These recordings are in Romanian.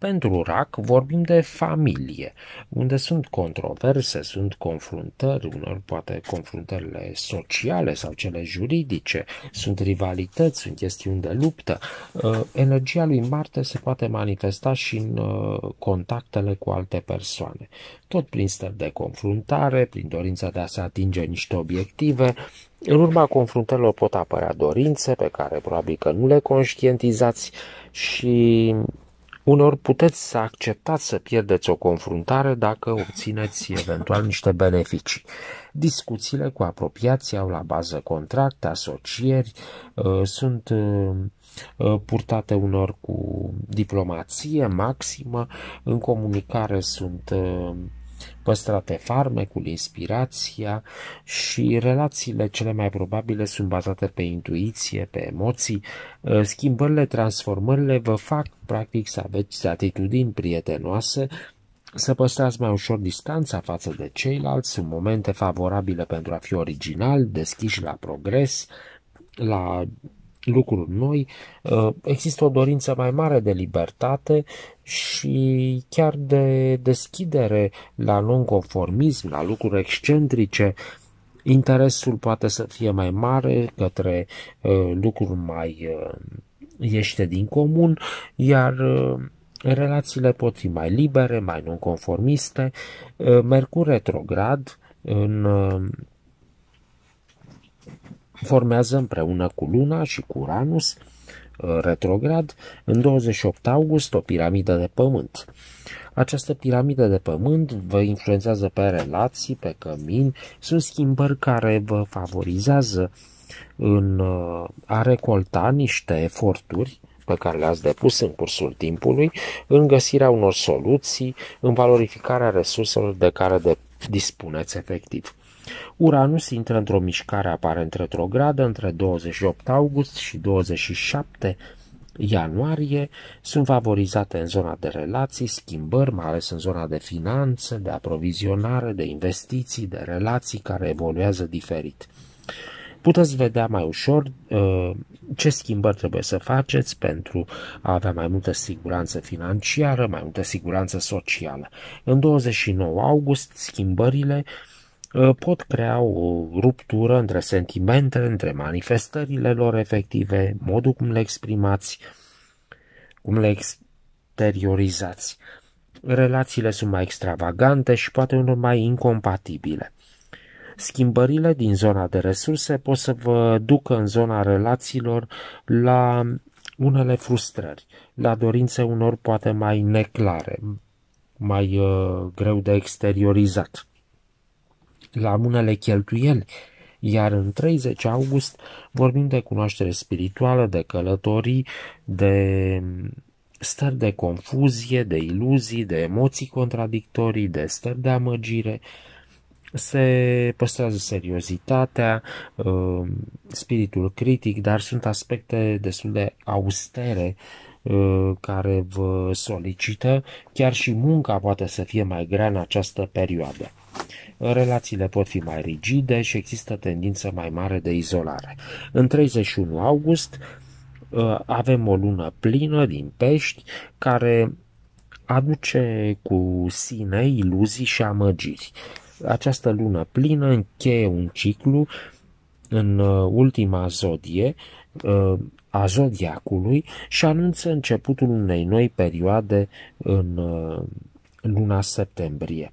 Pentru RAC vorbim de familie, unde sunt controverse, sunt confruntări, unor poate confruntările sociale sau cele juridice, sunt rivalități, sunt chestiuni de luptă. Uh, energia lui Marte se poate manifesta și în uh, contactele cu alte persoane, tot prin stări de confruntare, prin dorința de a se atinge niște obiective, în urma confruntărilor pot apărea dorințe pe care probabil că nu le conștientizați și unor puteți să acceptați să pierdeți o confruntare dacă obțineți eventual niște beneficii. Discuțiile cu apropiații au la bază contracte, asocieri, uh, sunt uh, uh, purtate unor cu diplomație maximă, în comunicare sunt păstrate farmecul, inspirația și relațiile cele mai probabile sunt bazate pe intuiție, pe emoții. Ă, schimbările, transformările vă fac practic să aveți atitudini prietenoase, să păstrați mai ușor distanța față de ceilalți, sunt momente favorabile pentru a fi original, deschiși la progres, la lucruri noi, uh, există o dorință mai mare de libertate și chiar de deschidere la nonconformism, la lucruri excentrice, interesul poate să fie mai mare către uh, lucruri mai uh, ieșite din comun, iar relațiile pot fi mai libere, mai nonconformiste. Mercur retrograd în formează împreună cu Luna și cu Uranus uh, retrograd, în 28 august, o piramidă de pământ. Această piramidă de pământ vă influențează pe relații, pe cămin, sunt schimbări care vă favorizează în uh, a recolta niște eforturi pe care le-ați depus în cursul timpului, în găsirea unor soluții, în valorificarea resurselor de care de dispuneți efectiv. Uranus intră într-o mișcare aparent retrogradă între 28 august și 27 ianuarie sunt favorizate în zona de relații, schimbări, mai ales în zona de finanțe, de aprovizionare, de investiții, de relații care evoluează diferit. Puteți vedea mai ușor uh, ce schimbări trebuie să faceți pentru a avea mai multă siguranță financiară, mai multă siguranță socială. În 29 august, schimbările uh, Uh, pot crea o ruptură între sentimente, între manifestările lor efective, modul cum le exprimați, cum le exteriorizați. Relațiile sunt mai extravagante și poate unor mai incompatibile. Schimbările din zona de resurse pot să vă ducă în zona relațiilor la unele frustrări, la dorințe unor poate mai neclare, mai uh, greu de exteriorizat la unele cheltuieli, iar în 30 august vorbim de cunoaștere spirituală, de călătorii, de stări de confuzie, de iluzii, de emoții contradictorii, de stări de amăgire. Se păstrează seriozitatea, uh, spiritul critic, dar sunt aspecte destul de austere Uh, care vă solicită, chiar și munca poate să fie mai grea în această perioadă. Relațiile pot fi mai rigide și există tendință mai mare de izolare. În 31 august uh, avem o lună plină din pești care aduce cu sine iluzii și amăgiri. Această lună plină încheie un ciclu în uh, ultima zodie a zodiacului și anunță începutul unei noi perioade în uh, luna septembrie.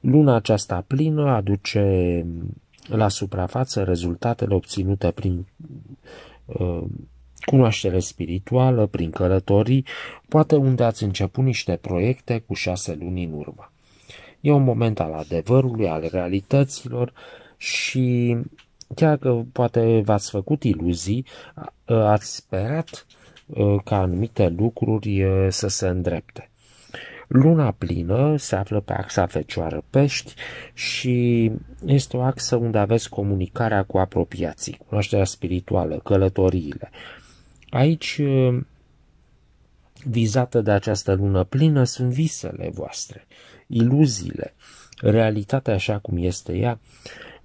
Luna aceasta plină aduce la suprafață rezultatele obținute prin uh, cunoaștere spirituală, prin călătorii, poate unde ați început niște proiecte cu șase luni în urmă. E un moment al adevărului, al realităților și Chiar că poate v-ați făcut iluzii, ați sperat ca anumite lucruri să se îndrepte. Luna plină se află pe axa Fecioară-Pești și este o axă unde aveți comunicarea cu apropiații, cunoașterea spirituală, călătoriile. Aici, vizată de această lună plină, sunt visele voastre, iluziile, realitatea așa cum este ea,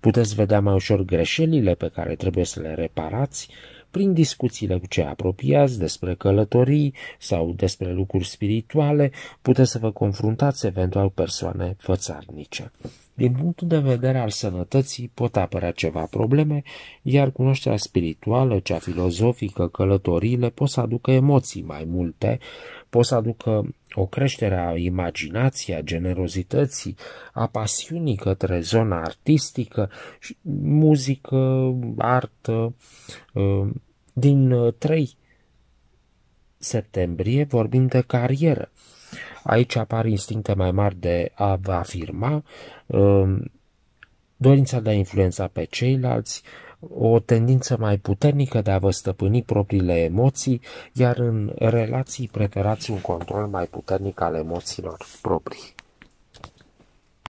Puteți vedea mai ușor greșelile pe care trebuie să le reparați prin discuțiile cu cei apropiați despre călătorii sau despre lucruri spirituale, puteți să vă confruntați eventual persoane fățarnice. Din punctul de vedere al sănătății pot apărea ceva probleme, iar cunoașterea spirituală, cea filozofică, călătoriile pot să aducă emoții mai multe pot să aducă o creștere a imaginației, a generozității, a pasiunii către zona artistică, muzică, artă. Uh, din 3 uh, septembrie vorbim de carieră. Aici apar instincte mai mari de a afirma, uh, dorința de a influența pe ceilalți, o tendință mai puternică de a vă stăpâni propriile emoții, iar în relații preferați un control mai puternic al emoțiilor proprii.